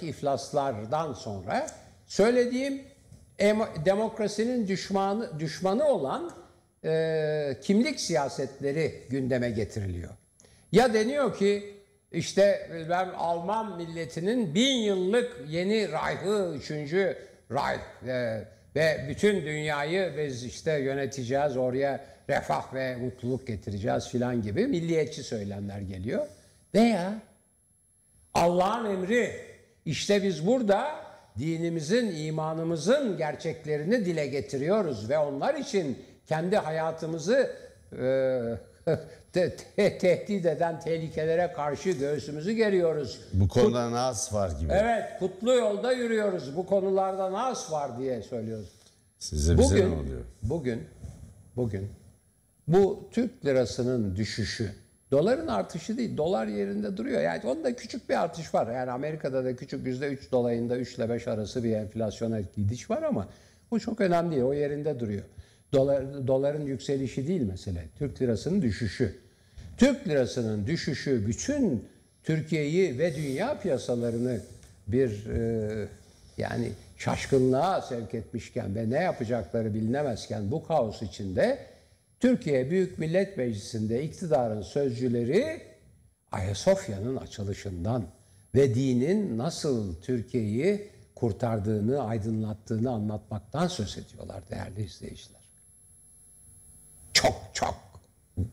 sonraki iflaslardan sonra söylediğim demokrasinin düşmanı düşmanı olan e, kimlik siyasetleri gündeme getiriliyor. Ya deniyor ki işte ben Alman milletinin bin yıllık yeni Reich'ı, üçüncü Reich e, ve bütün dünyayı biz işte yöneteceğiz, oraya refah ve mutluluk getireceğiz filan gibi milliyetçi söylemler geliyor. Veya Allah'ın emri işte biz burada dinimizin, imanımızın gerçeklerini dile getiriyoruz ve onlar için kendi hayatımızı e, te, tehdit eden tehlikelere karşı göğsümüzü geriyoruz. Bu konuda Kut, nas var gibi. Evet, kutlu yolda yürüyoruz. Bu konularda nas var diye söylüyoruz. Size bugün, ne oluyor? Bugün, bugün bu Türk lirasının düşüşü Doların artışı değil, dolar yerinde duruyor. Yani onda küçük bir artış var. Yani Amerika'da da küçük %3 dolayında 3 ile 5 arası bir enflasyona gidiş var ama bu çok önemli değil. O yerinde duruyor. Dolar, doların yükselişi değil mesele. Türk lirasının düşüşü. Türk lirasının düşüşü bütün Türkiye'yi ve dünya piyasalarını bir e, yani şaşkınlığa sevk etmişken ve ne yapacakları bilinemezken bu kaos içinde Türkiye Büyük Millet Meclisi'nde iktidarın sözcüleri Ayasofya'nın açılışından ve dinin nasıl Türkiye'yi kurtardığını, aydınlattığını anlatmaktan söz ediyorlar değerli izleyiciler. Çok çok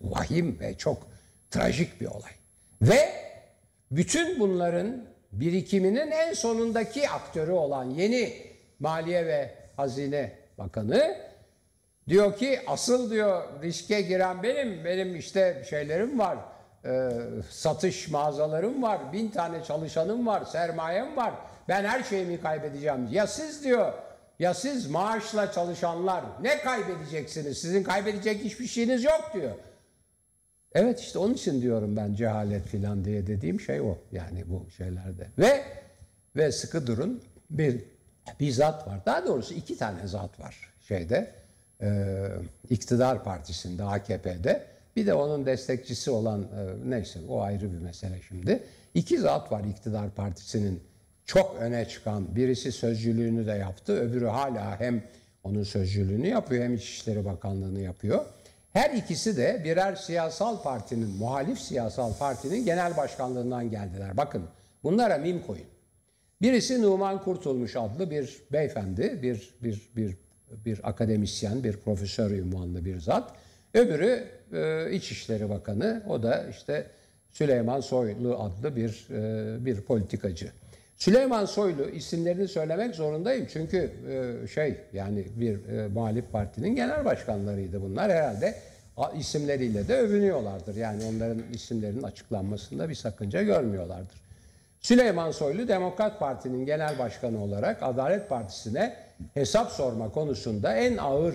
vahim ve çok trajik bir olay. Ve bütün bunların birikiminin en sonundaki aktörü olan yeni Maliye ve Hazine Bakanı Diyor ki asıl diyor riske giren benim. Benim işte şeylerim var. E, satış mağazalarım var. Bin tane çalışanım var. Sermayem var. Ben her şeyimi kaybedeceğim. Ya siz diyor ya siz maaşla çalışanlar ne kaybedeceksiniz? Sizin kaybedecek hiçbir şeyiniz yok diyor. Evet işte onun için diyorum ben cehalet filan diye dediğim şey o. Yani bu şeylerde. Ve ve sıkı durun bir bir zat var. Daha doğrusu iki tane zat var şeyde e, iktidar partisinde AKP'de bir de onun destekçisi olan e, neyse o ayrı bir mesele şimdi. İki zat var iktidar partisinin çok öne çıkan birisi sözcülüğünü de yaptı öbürü hala hem onun sözcülüğünü yapıyor hem İçişleri Bakanlığı'nı yapıyor. Her ikisi de birer siyasal partinin, muhalif siyasal partinin genel başkanlığından geldiler. Bakın bunlara mim koyun. Birisi Numan Kurtulmuş adlı bir beyefendi, bir, bir, bir bir akademisyen, bir profesör ünvanlı bir zat. Öbürü e, İçişleri Bakanı, o da işte Süleyman Soylu adlı bir e, bir politikacı. Süleyman Soylu isimlerini söylemek zorundayım çünkü e, şey yani bir e, muhalif partinin genel başkanlarıydı bunlar herhalde isimleriyle de övünüyorlardır. Yani onların isimlerinin açıklanmasında bir sakınca görmüyorlardır. Süleyman Soylu Demokrat Parti'nin genel başkanı olarak Adalet Partisi'ne hesap sorma konusunda en ağır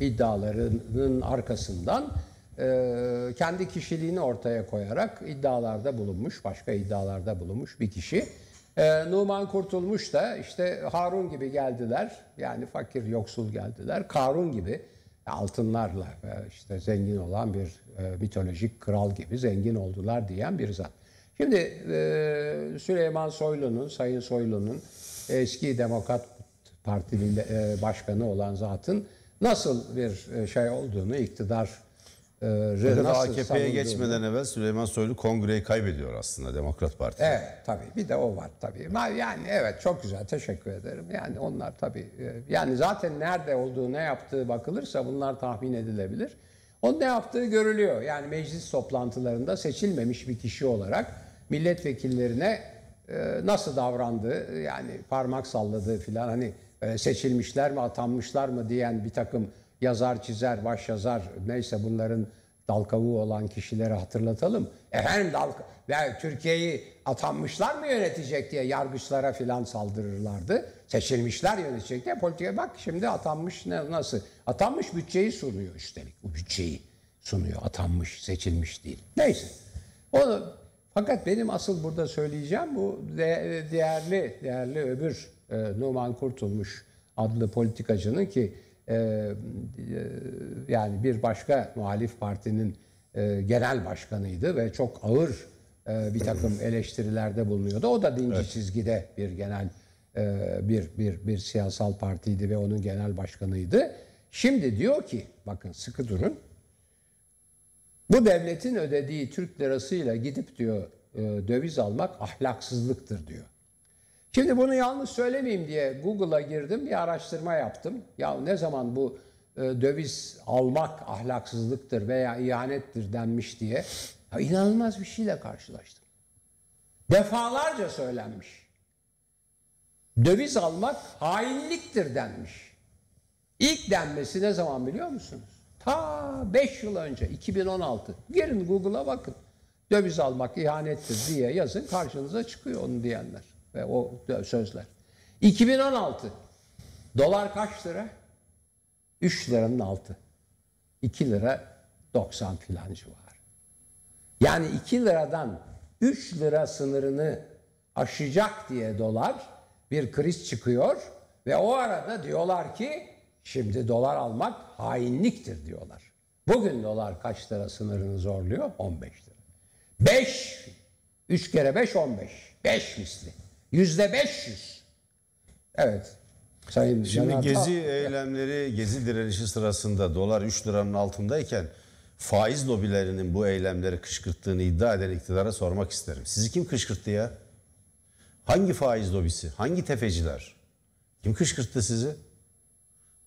iddialarının arkasından e, kendi kişiliğini ortaya koyarak iddialarda bulunmuş, başka iddialarda bulunmuş bir kişi. E, Numan Kurtulmuş da işte Harun gibi geldiler, yani fakir yoksul geldiler, Karun gibi altınlarla e, işte zengin olan bir e, mitolojik kral gibi zengin oldular diyen bir zat. Şimdi e, Süleyman Soylu'nun, Sayın Soylu'nun eski Demokrat Partili e, başkanı olan zatın nasıl bir e, şey olduğunu, iktidar Fakat AKP'ye geçmeden evvel Süleyman Soylu kongreyi kaybediyor aslında Demokrat Parti. Evet tabii bir de o var tabii. Yani evet çok güzel teşekkür ederim. Yani onlar tabii e, yani zaten nerede olduğu ne yaptığı bakılırsa bunlar tahmin edilebilir. Onun ne yaptığı görülüyor. Yani meclis toplantılarında seçilmemiş bir kişi olarak milletvekillerine ee, nasıl davrandı yani parmak salladı filan hani e, seçilmişler mi atanmışlar mı diyen bir takım yazar çizer baş yazar neyse bunların dal olan kişileri hatırlatalım. Efendim dal yani Türkiye'yi atanmışlar mı yönetecek diye yargıçlara filan saldırırlardı. Seçilmişler yönetecek diye politikaya bak şimdi atanmış ne, nasıl? Atanmış bütçeyi sunuyor üstelik. Bu bütçeyi sunuyor atanmış seçilmiş değil. Neyse. Onu fakat benim asıl burada söyleyeceğim bu değerli değerli öbür e, Numan Kurtulmuş adlı politikacının ki e, e, yani bir başka muhalif partinin e, genel başkanıydı ve çok ağır e, bir takım eleştirilerde bulunuyordu. O da dinci evet. çizgide bir genel e, bir bir bir siyasal partiydi ve onun genel başkanıydı. Şimdi diyor ki bakın sıkı durun bu devletin ödediği Türk lirasıyla gidip diyor e, döviz almak ahlaksızlıktır diyor. Şimdi bunu yalnız söylemeyeyim diye Google'a girdim bir araştırma yaptım. Ya ne zaman bu e, döviz almak ahlaksızlıktır veya ihanettir denmiş diye ya inanılmaz bir şeyle karşılaştım. Defalarca söylenmiş. Döviz almak hainliktir denmiş. İlk denmesi ne zaman biliyor musunuz? Ta 5 yıl önce 2016. Girin Google'a bakın. Döviz almak ihanettir diye yazın karşınıza çıkıyor onu diyenler ve o sözler. 2016 dolar kaç lira? 3 liranın altı. 2 lira 90 filan var. Yani 2 liradan 3 lira sınırını aşacak diye dolar bir kriz çıkıyor ve o arada diyorlar ki Şimdi dolar almak hainliktir diyorlar. Bugün dolar kaç lira sınırını zorluyor? 15 lira. 5, 3 kere 5 15. 5 misli. Yüzde 500. Evet. Sayın Şimdi Caner gezi Tal, eylemleri, gezi direnişi sırasında dolar 3 liranın altındayken faiz lobilerinin bu eylemleri kışkırttığını iddia eden iktidara sormak isterim. Sizi kim kışkırttı ya? Hangi faiz lobisi? Hangi tefeciler? Kim kışkırttı sizi?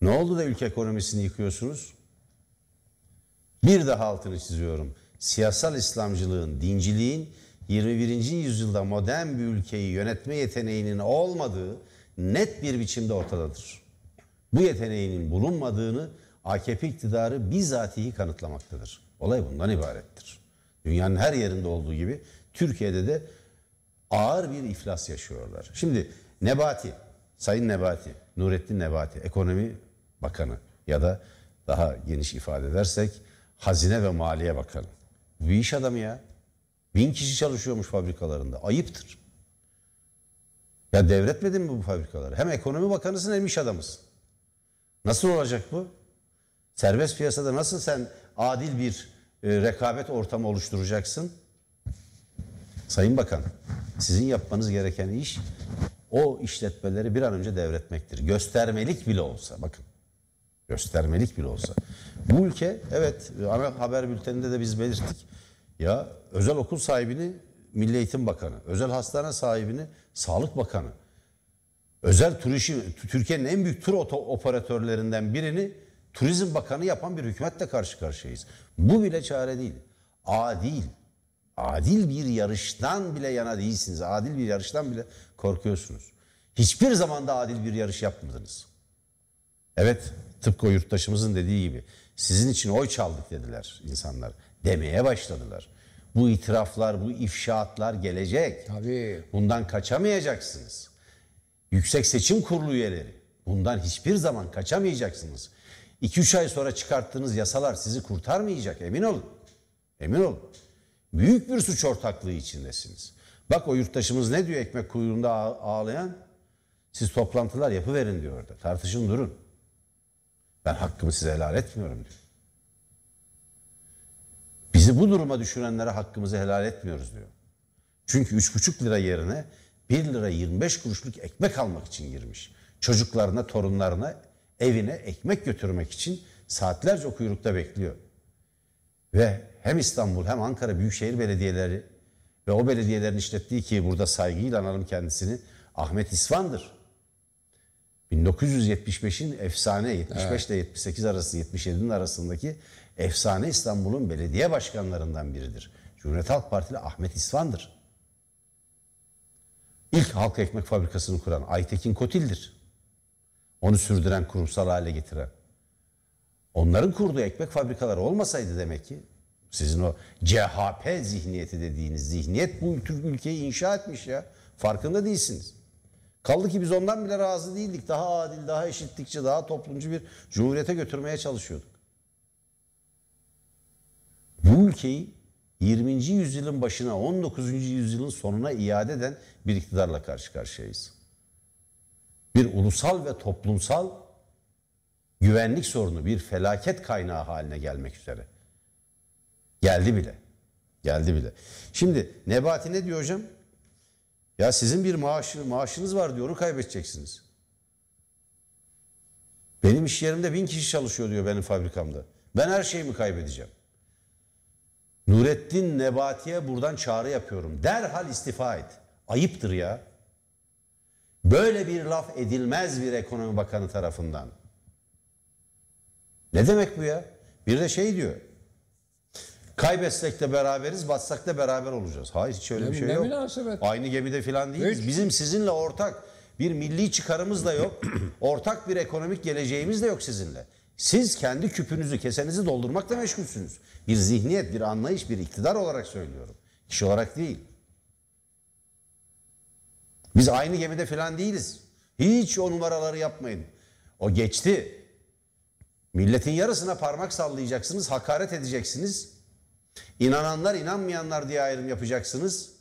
Ne oldu da ülke ekonomisini yıkıyorsunuz? Bir daha altını çiziyorum. Siyasal İslamcılığın, dinciliğin 21. yüzyılda modern bir ülkeyi yönetme yeteneğinin olmadığı net bir biçimde ortadadır. Bu yeteneğinin bulunmadığını AKP iktidarı bizatihi kanıtlamaktadır. Olay bundan ibarettir. Dünyanın her yerinde olduğu gibi Türkiye'de de ağır bir iflas yaşıyorlar. Şimdi Nebati, Sayın Nebati, Nurettin Nebati ekonomi Bakanı ya da daha geniş ifade edersek Hazine ve Maliye Bakanı. Bu iş adamı ya. Bin kişi çalışıyormuş fabrikalarında. Ayıptır. Ya devretmedin mi bu fabrikaları? Hem ekonomi bakanısın hem iş adamısın. Nasıl olacak bu? Serbest piyasada nasıl sen adil bir e, rekabet ortamı oluşturacaksın? Sayın Bakan, sizin yapmanız gereken iş o işletmeleri bir an önce devretmektir. Göstermelik bile olsa bakın göstermelik bile olsa. Bu ülke evet ana haber bülteninde de biz belirttik. Ya özel okul sahibini Milli Eğitim Bakanı, özel hastane sahibini Sağlık Bakanı, özel tur işi, Türkiye'nin en büyük tur operatörlerinden birini Turizm Bakanı yapan bir hükümetle karşı karşıyayız. Bu bile çare değil. Adil, adil bir yarıştan bile yana değilsiniz. Adil bir yarıştan bile korkuyorsunuz. Hiçbir zaman da adil bir yarış yapmadınız. Evet tıpkı o yurttaşımızın dediği gibi sizin için oy çaldık dediler insanlar. Demeye başladılar. Bu itiraflar, bu ifşaatlar gelecek. Tabii. Bundan kaçamayacaksınız. Yüksek Seçim Kurulu üyeleri bundan hiçbir zaman kaçamayacaksınız. 2-3 ay sonra çıkarttığınız yasalar sizi kurtarmayacak emin olun. Emin olun. Büyük bir suç ortaklığı içindesiniz. Bak o yurttaşımız ne diyor ekmek kuyruğunda ağlayan? Siz toplantılar yapıverin diyor orada. Tartışın durun. Ben hakkımı size helal etmiyorum diyor. Bizi bu duruma düşürenlere hakkımızı helal etmiyoruz diyor. Çünkü üç buçuk lira yerine 1 lira 25 kuruşluk ekmek almak için girmiş. Çocuklarına, torunlarına, evine ekmek götürmek için saatlerce kuyrukta bekliyor. Ve hem İstanbul hem Ankara Büyükşehir Belediyeleri ve o belediyelerin işlettiği ki burada saygıyla analım kendisini Ahmet İsvan'dır. 1975'in efsane 75 ile evet. 78 arası 77'nin arasındaki efsane İstanbul'un belediye başkanlarından biridir. Cumhuriyet Halk Partili Ahmet İsvan'dır. İlk halk ekmek fabrikasını kuran Aytekin Kotil'dir. Onu sürdüren, kurumsal hale getiren. Onların kurduğu ekmek fabrikaları olmasaydı demek ki sizin o CHP zihniyeti dediğiniz zihniyet bu ülkeyi inşa etmiş ya. Farkında değilsiniz. Kaldı ki biz ondan bile razı değildik. Daha adil, daha eşitlikçi, daha toplumcu bir cumhuriyete götürmeye çalışıyorduk. Bu ülkeyi 20. yüzyılın başına, 19. yüzyılın sonuna iade eden bir iktidarla karşı karşıyayız. Bir ulusal ve toplumsal güvenlik sorunu, bir felaket kaynağı haline gelmek üzere. Geldi bile. Geldi bile. Şimdi Nebati ne diyor hocam? Ya sizin bir maaşı, maaşınız var diyor, onu kaybedeceksiniz. Benim iş yerimde bin kişi çalışıyor diyor benim fabrikamda. Ben her şeyimi kaybedeceğim. Nurettin Nebati'ye buradan çağrı yapıyorum. Derhal istifa et. Ayıptır ya. Böyle bir laf edilmez bir ekonomi bakanı tarafından. Ne demek bu ya? Bir de şey diyor. Kaybetsek de beraberiz, batsak da beraber olacağız. Hayır hiç öyle ne, bir şey yok. Münasebet. Aynı gemide filan değiliz. Hiç. Bizim sizinle ortak bir milli çıkarımız da yok. ortak bir ekonomik geleceğimiz de yok sizinle. Siz kendi küpünüzü, kesenizi doldurmakla meşgulsünüz. Bir zihniyet, bir anlayış, bir iktidar olarak söylüyorum. Kişi olarak değil. Biz aynı gemide filan değiliz. Hiç o numaraları yapmayın. O geçti. Milletin yarısına parmak sallayacaksınız, hakaret edeceksiniz. İnananlar inanmayanlar diye ayrım yapacaksınız.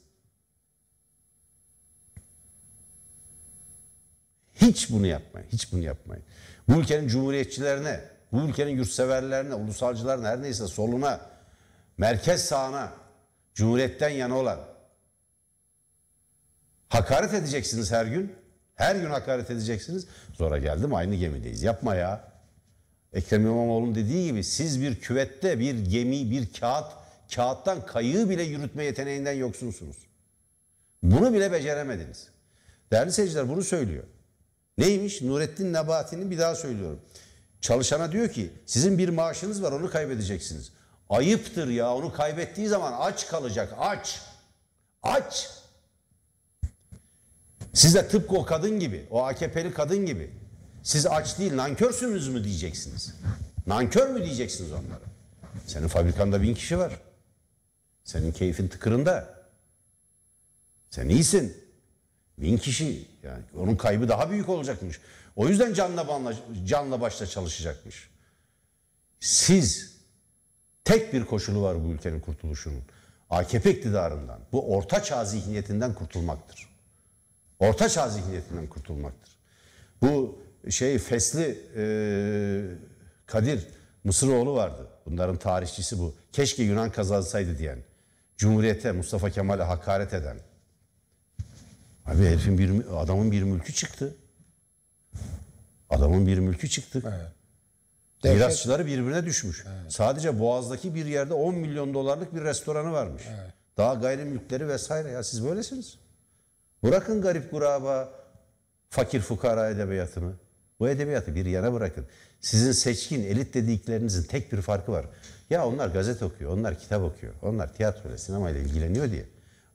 Hiç bunu yapmayın. Hiç bunu yapmayın. Bu ülkenin cumhuriyetçilerine, bu ülkenin yurtseverlerine, ulusalcılarına, her neyse soluna, merkez sağına, cumhuriyetten yana olan hakaret edeceksiniz her gün. Her gün hakaret edeceksiniz. Zora geldim aynı gemideyiz. Yapma ya. Ekrem İmamoğlu'nun dediği gibi siz bir küvette, bir gemi, bir kağıt kağıttan kayığı bile yürütme yeteneğinden yoksunsunuz. Bunu bile beceremediniz. Değerli seyirciler bunu söylüyor. Neymiş? Nurettin Nebati'nin bir daha söylüyorum. Çalışana diyor ki sizin bir maaşınız var onu kaybedeceksiniz. Ayıptır ya onu kaybettiği zaman aç kalacak aç. Aç. Siz de tıpkı o kadın gibi, o AKP'li kadın gibi. Siz aç değil nankörsünüz mü diyeceksiniz. Nankör mü diyeceksiniz onlara? Senin fabrikanda bin kişi var. Senin keyfin tıkırında. Sen iyisin. Bin kişi yani onun kaybı daha büyük olacakmış. O yüzden canla, banla, canla başla çalışacakmış. Siz tek bir koşulu var bu ülkenin kurtuluşunun. AKP iktidarından, bu orta çağ zihniyetinden kurtulmaktır. Orta çağ zihniyetinden kurtulmaktır. Bu şey Fesli e, Kadir Mısıroğlu vardı. Bunların tarihçisi bu. Keşke Yunan kazansaydı diyen. Cumhuriyete, Mustafa Kemal'e hakaret eden. Abi herifin bir, adamın bir mülkü çıktı. Adamın bir mülkü çıktı. Evet. Mirasçıları birbirine düşmüş. Evet. Sadece Boğaz'daki bir yerde 10 milyon dolarlık bir restoranı varmış. Evet. Daha gayrimülkleri vesaire. Ya siz böylesiniz. Bırakın garip kuraba, fakir fukara edebiyatını. Bu edebiyatı bir yana bırakın. Sizin seçkin elit dediklerinizin tek bir farkı var. Ya onlar gazete okuyor, onlar kitap okuyor, onlar tiyatro ve sinemayla ilgileniyor diye.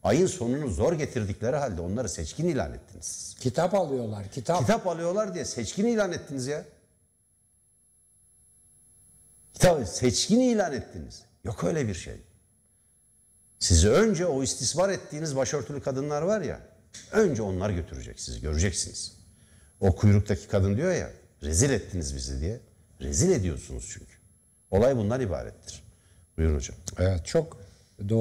Ayın sonunu zor getirdikleri halde onları seçkin ilan ettiniz. Kitap alıyorlar, kitap. Kitap alıyorlar diye seçkin ilan ettiniz ya. Kitap seçkin ilan ettiniz. Yok öyle bir şey. Sizi önce o istismar ettiğiniz başörtülü kadınlar var ya, önce onlar götürecek sizi, göreceksiniz. O kuyruktaki kadın diyor ya rezil ettiniz bizi diye. Rezil ediyorsunuz çünkü. Olay bundan ibarettir. Buyurun hocam. Evet çok doğru.